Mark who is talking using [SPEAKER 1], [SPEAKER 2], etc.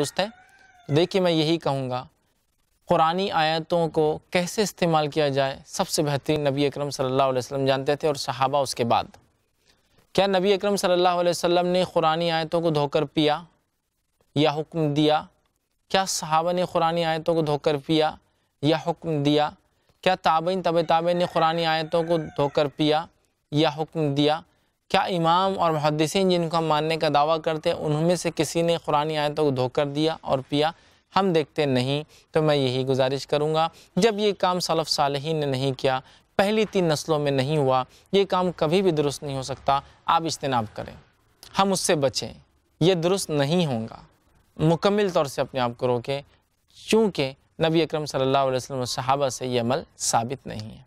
[SPEAKER 1] दुरुस्त है तो देखिए मैं यही कहूँगा कुरानी आयतों को कैसे इस्तेमाल किया जाए सबसे बेहतरीन नबी अकरम सल्लल्लाहु अलैहि वसल्लम जानते थे और सहाबा उसके बाद क्या नबी अकरम सल्लल्लाहु अलैहि वसल्लम ने कुरानी आयतों को धोकर पिया या हुक्म दिया क्या सहाबा ने कुरानी आयतों को धोकर पिया या हुक्म दिया क्या ताबिन तब ताबे ने कुरानी आयतों को धोकर पिया या हुक्म दिया क्या इमाम और मुहदसिन जिनको हम मानने का दावा करते हैं उनमें से किसी ने कुरानी आयतों को धोकर दिया और पिया हम देखते नहीं तो मैं यही गुजारिश करूँगा जब ये काम सलफ़ सालहीन ने नहीं किया पहली तीन नस्लों में नहीं हुआ ये काम कभी भी दुरुस्त नहीं हो सकता आप इज्तनाब करें हम उससे बचें यह दुरुस्त नहीं होगा मुकम्मल तौर से अपने आप को रोकें चूँकि नबी अक्रम सल्ला अलैहि सहाबा से ये अमल
[SPEAKER 2] साबित नहीं है